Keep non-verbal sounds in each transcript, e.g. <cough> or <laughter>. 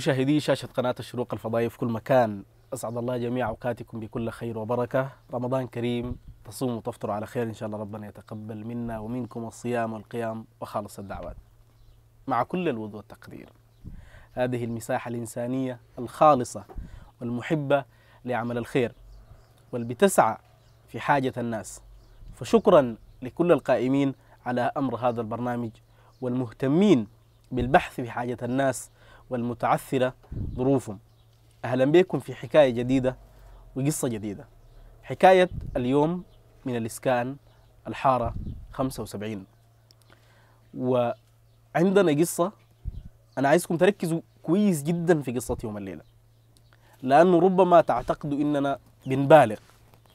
مشاهدي شاشة قناة الشروق الفضائية في كل مكان أسعد الله جميع أوقاتكم بكل خير وبركة رمضان كريم تصوم وتفطر على خير إن شاء الله ربنا يتقبل منا ومنكم الصيام والقيام وخالص الدعوات مع كل الوضوء والتقدير هذه المساحة الإنسانية الخالصة والمحبة لعمل الخير والبتسعى في حاجة الناس فشكرا لكل القائمين على أمر هذا البرنامج والمهتمين بالبحث في حاجة الناس والمتعثرة ظروفهم أهلا بكم في حكاية جديدة وقصة جديدة حكاية اليوم من الإسكان الحارة 75 وعندنا قصة أنا عايزكم تركزوا كويس جدا في قصة يوم الليلة لأنه ربما تعتقدوا إننا بنبالغ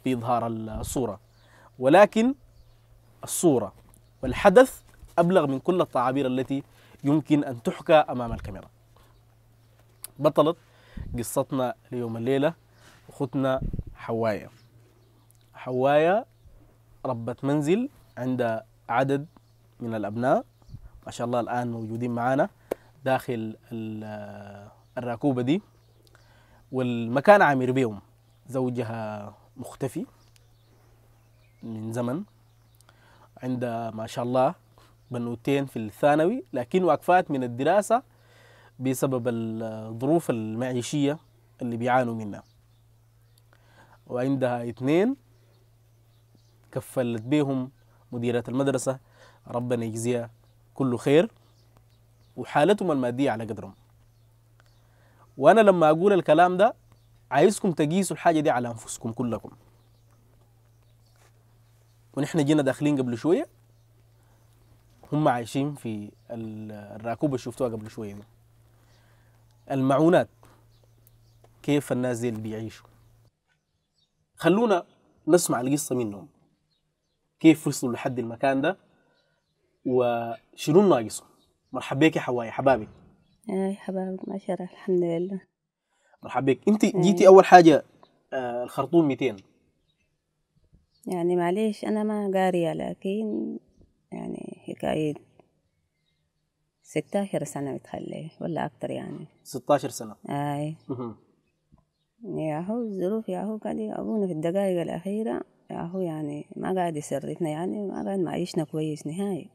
في إظهار الصورة ولكن الصورة والحدث أبلغ من كل التعابير التي يمكن أن تحكى أمام الكاميرا بطلت قصتنا ليوم الليلة أختنا حواية حواية ربة منزل عند عدد من الأبناء ما شاء الله الآن موجودين معانا داخل الراكوبة دي والمكان عامر بيهم زوجها مختفي من زمن عند ما شاء الله بنوتين في الثانوي لكن وقفات من الدراسة بسبب الظروف المعيشية اللي بيعانوا منها وعندها اثنين كفلت بيهم مديرة المدرسة ربنا يجزيها كل خير وحالتهم المادية على قدرهم وأنا لما أقول الكلام ده عايزكم تقيسوا الحاجة دي على أنفسكم كلكم ونحن جينا داخلين قبل شوية هم عايشين في الراكوبة اللي شفتوها قبل شوية دي المعونات كيف الناس دي اللي بيعيشوا خلونا نسمع القصة منهم كيف وصلوا لحد المكان ده وشنو ناقصهم مرحبا بك يا حواي حبابي اي حبابي ما شاء الله الحمد لله مرحبا بك انت إيه. جيتي اول حاجة آه، الخرطوم 200 يعني معليش انا ما قارية لكن يعني حكاية 16 سنة متخلية ولا أكتر يعني 16 سنة أي يا هو الظروف يا هو قاعد أبونا في الدقائق الأخيرة يا هو يعني ما قاعد يسرفنا يعني ما قاعد معيشنا كويس نهائي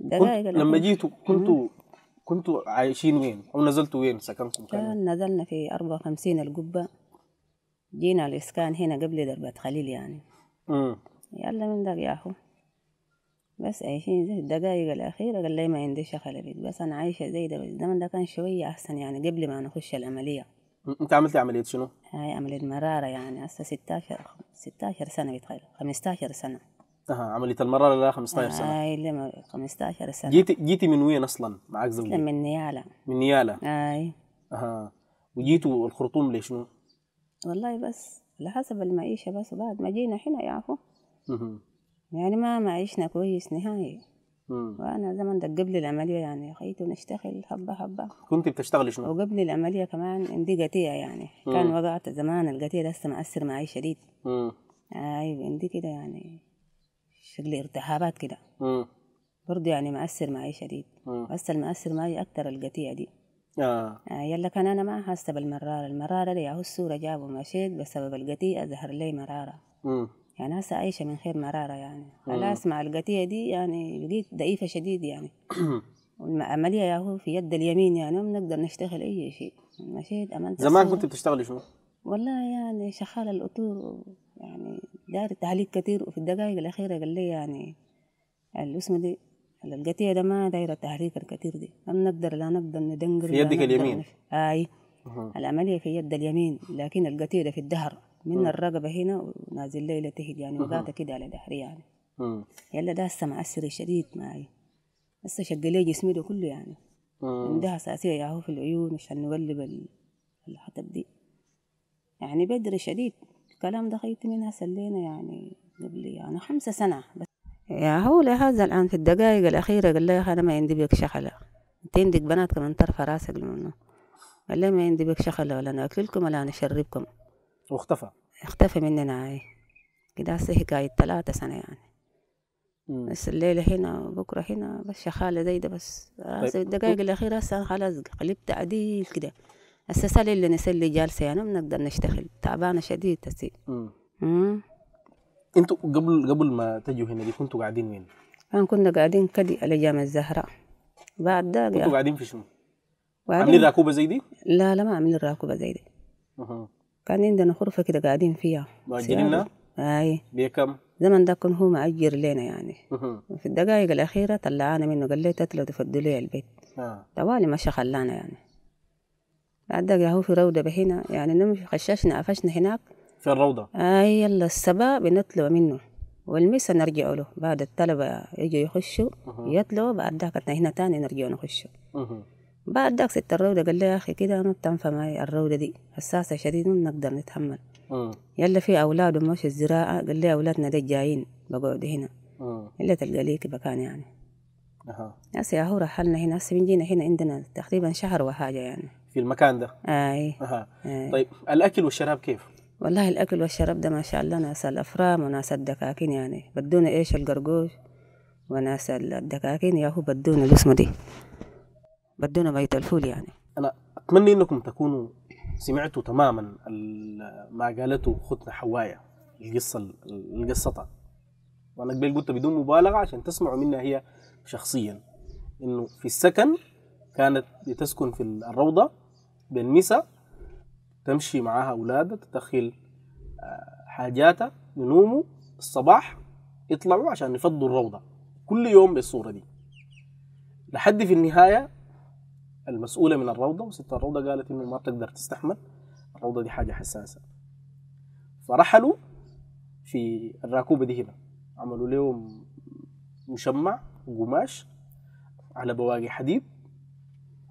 الدقائق لما جيتوا كنتوا كنتوا عايشين وين أو نزلتوا وين سكنكم كان؟ كان نزلنا في 54 القبة جينا الإسكان هنا قبل دربة خليل يعني امم يلا من دق ياهو بس عايشين زي الدقايق الأخيرة قال لي ما عندي شخلبيت بس أنا عايشة زي ده الزمن ده كان شوية أحسن يعني قبل ما نخش العملية أنت عملتي عملية شنو؟ هاي عملية مرارة يعني هسه 16 16 سنة بتخيل 15 سنة اها عملية المرارة لها 15 سنة هاي لما 15 سنة جيتي جيتي من وين أصلا معك زوجي؟ من نيالة من نيالة اي اها وجيتوا الخرطوم ليش والله بس على حسب المعيشة بس بعد ما جينا هنا يعفو يعني ما ما عشنا كويس نهائي وانا زمان ده قبل العمليه يعني خيت نشتغل حبه حبه كنت بتشتغلي شنو؟ وقبل العمليه كمان عندي قطيع يعني مم. كان وقعت زمان القطيع لسه مأثر معي شديد امم ايوه عندي كده يعني شكل التهابات كده برضه يعني مأثر معي شديد بس المأثر معي أكتر القطيع دي آه. آه يلا كان أنا ما حاسة بالمرارة المرارة دي هو الصورة جابوا مشيت بسبب القطيع ظهر لي مرارة مم. يعني هسه عايشه من خير مراره يعني خلاص مع القتيه دي يعني بقيت ضعيفه شديد يعني <clears throat> والعمليه يا هو في يد اليمين يعني ما بنقدر نشتغل اي شيء مشيت امنت زمان كنت بتشتغلي شو؟ والله يعني شغاله الأطور يعني دار تعليق كتير وفي الدقائق الاخيره قال لي يعني الاسم دي القتيه ده ما دايره تحريك الكثير دي ما بنقدر لا نقدر ندنقر في يدك اليمين اي العمليه في يد اليمين لكن القتيه في الدهر من الرقبة هنا ونازل ليلة تهد يعني وقاطع كده على ظهري يعني يلا ده هسه معسر شديد معي هسه شق لي جسمي ده كله يعني عندها أساسية ياهو في العيون عشان نقلب الحطب دي يعني بدري شديد الكلام ده خيط منها سلينا يعني قبل يعني خمسة سنة بس يا هو لهذا الآن في الدقائق الأخيرة قال لي أنا ما عندي بيك شخلة أنت عندك بنات كمان طرف راسك منه قال لي ما عندي بيك شخلة ولا أنا أكلكم ولا أنا أشربكم واختفى اختفى مننا اي كده هسه حكاية ثلاثة سنة يعني مم. بس الليلة هنا بكرة هنا بس شخالة زي ده بس آه، طيب. الدقايق طيب. الأخيرة هسه خلاص قلبت عديل كده هسه سالي اللي نسلي جالسة يعني ما بنقدر نشتغل تعبانة شديد هسه انتوا قبل قبل ما تجوا هنا دي كنتوا قاعدين وين؟ كان آه، كنا قاعدين كدي على جامع الزهراء بعد ده كنتوا يعني. قاعدين في شنو؟ عاملين راكوبة زي دي؟ لا لا ما عاملين راكوبة زي دي كان عندنا غرفة كده قاعدين فيها مأجرينها؟ اي بكم؟ زمن ده كان هو مأجر لنا يعني في الدقائق الأخيرة طلعانا منه قال لي تتلو لي البيت آه. طوالي مشى خلانا يعني بعد دقيقة هو في روضة بهنا يعني نمشي خششنا قفشنا هناك في الروضة اي آه، يلا السبا بنتلو منه والمسا نرجع له بعد الطلبة يجوا يخشوا يتلو بعد ذاك هنا تاني نرجع نخشوا بعد داك ست الروضه قال لي يا اخي كده أنا بتنفى معي الروضه دي حساسه شديد ما نقدر نتحمل آه. يلا في اولاد ومش الزراعه قال لي اولادنا دي جايين بقعد هنا آه. الا تلقى ليك مكان يعني اها هسه هو رحلنا هنا هسه بنجينا هنا عندنا تقريبا شهر وحاجه يعني في المكان ده اي اها آه. طيب الاكل والشراب كيف؟ والله الاكل والشراب ده ما شاء الله ناس الافرام وناس الدكاكين يعني بدون ايش القرقوش وناس الدكاكين ياهو بدون الاسم دي بدونا ميت الفول يعني أنا أتمنى أنكم تكونوا سمعتوا تماما ما قالته خطنا حواية القصة القصة وأنا قبل قلت بدون مبالغة عشان تسمعوا منها هي شخصيا إنه في السكن كانت بتسكن في الروضة بين مسا تمشي معاها أولادها تدخل آه، حاجاتها ينوموا الصباح يطلعوا عشان يفضوا الروضة كل يوم بالصورة دي لحد في النهاية المسؤولة من الروضة وست الروضة قالت إنه ما بتقدر تستحمل الروضة دي حاجة حساسة فرحلوا في الراكوبة دي هنا عملوا لهم مشمع قماش على بواقي حديد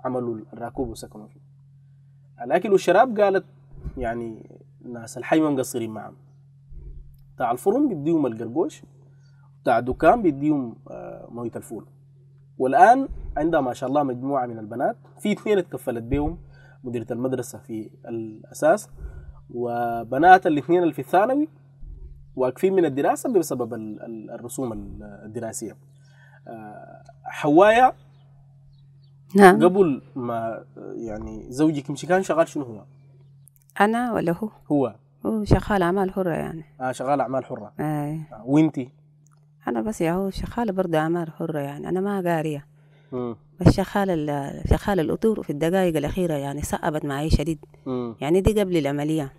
عملوا الراكوب وسكنوا فيه الأكل والشراب قالت يعني ناس الحي ما مقصرين معهم بتاع الفرن بيديهم القرقوش بتاع الدكان بيديهم آه، موية الفول والآن عندها ما شاء الله مجموعه من البنات في اثنين اتكفلت بيهم مديره المدرسه في الاساس وبنات الاثنين اللي في الثانوي واقفين من الدراسه بسبب الرسوم الدراسيه آه، حوايا نعم قبل ما يعني زوجك يمشي كان شغال شنو هو؟ انا ولا هو؟ هو هو شغال اعمال حره يعني اه شغال اعمال حره اي آه وانتي؟ انا بس يا هو شغاله برضه اعمال حره يعني انا ما قاريه مم. بس شخال شخال الأطور في الدقائق الأخيرة يعني صعبت معي شديد مم. يعني دي قبل العملية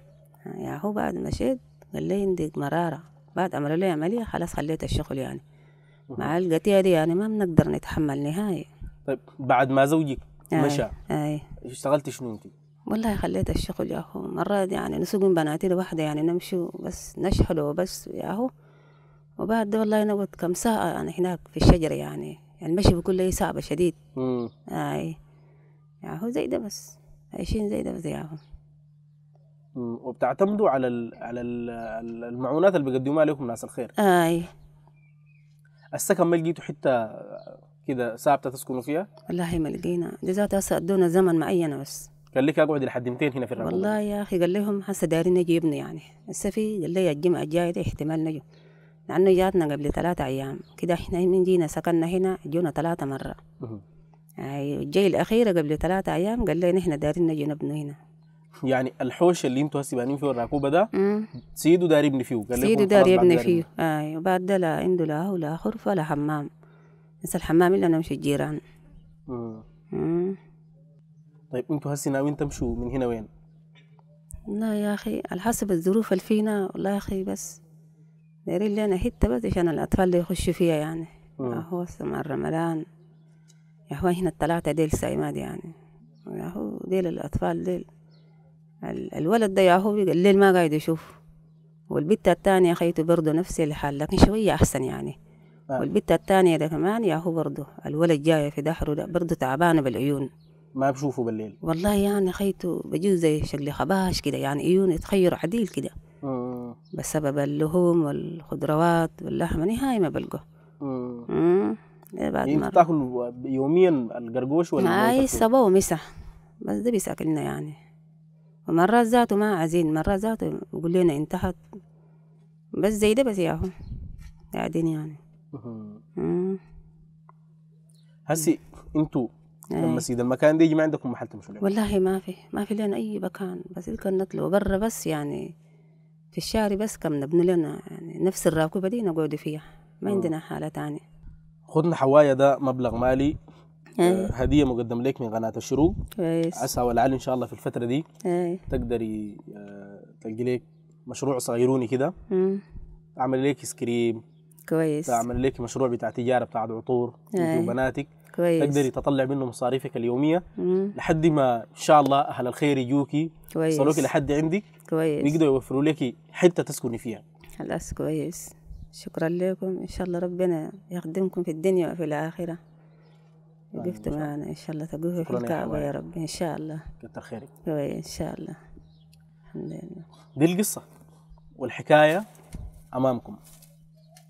يعني هو بعد ما مشيت قال لي عندي مرارة بعد عملوا لي عملية خلاص خليت الشغل يعني مع القطيع دي يعني ما بنقدر نتحمل نهائي طيب بعد ما زوجك آه، مشى أي. آه. اشتغلت شنو انت؟ والله خليت الشغل يا مرات يعني نسوق من بناتي لوحدة يعني نمشي بس نشحله بس يا وبعد والله نقعد كم ساعة يعني هناك في الشجرة يعني يعني المشي بكل لي صعبة شديد اي يعني هو زي ده بس عايشين زي ده ياهو وبتعتمدوا على ال على المعونات اللي بيقدموها لكم ناس الخير اي السكن ما لقيتوا حته كده ثابته تسكنوا فيها؟ والله ما لقينا جزات هسه ادونا زمن معين بس قال لك اقعد لحد 200 هنا في الرمضان والله يا اخي قال لهم هسه دايرين نجي يعني هسه في قال لي الجمعه الجايه دي احتمال نجي لأنه جاتنا قبل ثلاثة أيام كده إحنا من جينا سكننا هنا جونا ثلاثة مرة يعني الجاي الأخيرة قبل ثلاثة أيام قال لي إحنا دارين نجي نبنو هنا يعني الحوش اللي انتوا هسه بانين فيه الركوبه ده سيدو داري يبني فيه قال سيدو داري يبني فيه ايوه بعد ده لا عنده لا ولا غرفه ولا حمام بس الحمام اللي انا مش الجيران طيب انتوا هسه ناويين تمشوا من هنا وين؟ لا يا اخي على حسب الظروف اللي فينا والله يا اخي بس دايرين لنا حتة بس عشان الأطفال اللي يخشوا فيها يعني هو مع رمضان يا هو هنا الثلاثة ديل سايمات يعني يا هو ديل الأطفال ديل الولد ده يا هو الليل ما قاعد يشوف والبت الثانية خيته برضه نفس الحال لكن شوية أحسن يعني آه. والبت الثانية ده كمان يا هو برضه الولد جاية في دحره ده برضه تعبانة بالعيون ما بشوفه بالليل والله يعني خيته بجوز زي شكل خباش كده يعني عيونه تخير عديل كده بسبب اللحوم والخضروات واللحمة نهائي ما بلقوا إيه بعد يعني بتاكل يوميا القرقوش ولا هاي سبا ومسح بس ده بيساكلنا يعني ومرات ذاته ما عايزين مرات ذاته يقول لنا انتحت بس زي ده بس ياهم قاعدين يعني هسي انتو إيه. لما سيد المكان ده يجي ما عندكم محل تمشوا والله ما في ما في لنا اي مكان بس كنا نطلع برا بس يعني في الشارع بس كم نبني لنا يعني نفس الراكبة دي نقعد فيها ما آه. عندنا حالة تانية خدنا حوايا ده مبلغ مالي أيه. آه، هديه مقدم لك من قناه الشروق كويس عسى ولعل ان شاء الله في الفتره دي أيه. تقدري آه، تلقي لك مشروع صغيروني كده اعمل لك ايس كريم كويس تعمل لك مشروع بتاع تجاره بتاع عطور أيه. بناتك كويس تقدري تطلعي منه مصاريفك اليوميه مم. لحد ما ان شاء الله اهل الخير يجوكي يوصلوكي لحد عندك كويس ويقدروا يوفروا لك حته تسكني فيها خلاص كويس شكرا لكم ان شاء الله ربنا يخدمكم في الدنيا وفي الاخره وقفت معنا ان شاء الله تقوفي في الكعبه يا رب ان شاء الله كتر خيرك كويس ان شاء الله الحمد لله دي القصه والحكايه امامكم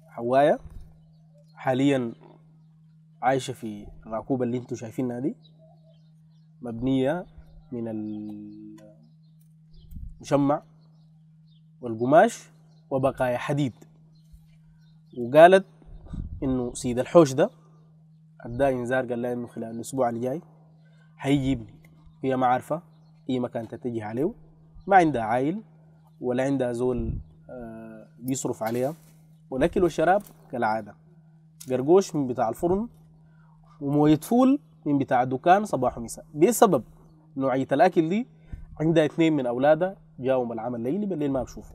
حوايه حاليا عايشه في العقوبة اللي انتم شايفينها دي مبنية من المشمع والقماش وبقايا حديد وقالت انه سيد الحوش ده اداه انذار قال لها انه خلال الاسبوع الجاي هيجي حيجيبني هي ما عارفة اي مكان تتجه عليه ما عندها عائل ولا عندها زول آه، بيصرف عليها والاكل والشراب كالعادة قرقوش من بتاع الفرن ومويه فول من بتاع الدكان صباح ومساء بسبب نوعيه الاكل دي عندها اثنين من اولادها من العمل ليلي بالليل ما بشوفه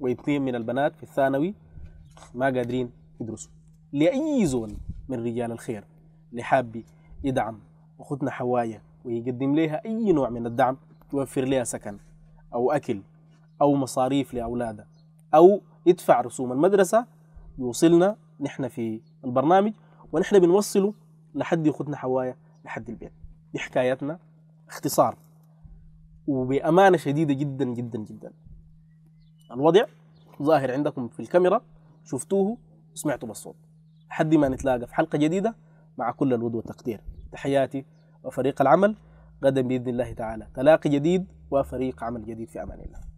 واثنين من البنات في الثانوي ما قادرين يدرسوا لاي زول من رجال الخير اللي حاب يدعم اختنا حوايه ويقدم لها اي نوع من الدعم يوفر لها سكن او اكل او مصاريف لاولادها او يدفع رسوم المدرسه يوصلنا نحن في البرنامج ونحن بنوصله لحد ياخذنا حوايا لحد البيت دي حكايتنا اختصار وبأمانة شديدة جدا جدا جدا الوضع ظاهر عندكم في الكاميرا شفتوه وسمعتوا بالصوت لحد ما نتلاقى في حلقة جديدة مع كل الود والتقدير تحياتي وفريق العمل غدا بإذن الله تعالى تلاقي جديد وفريق عمل جديد في أمان الله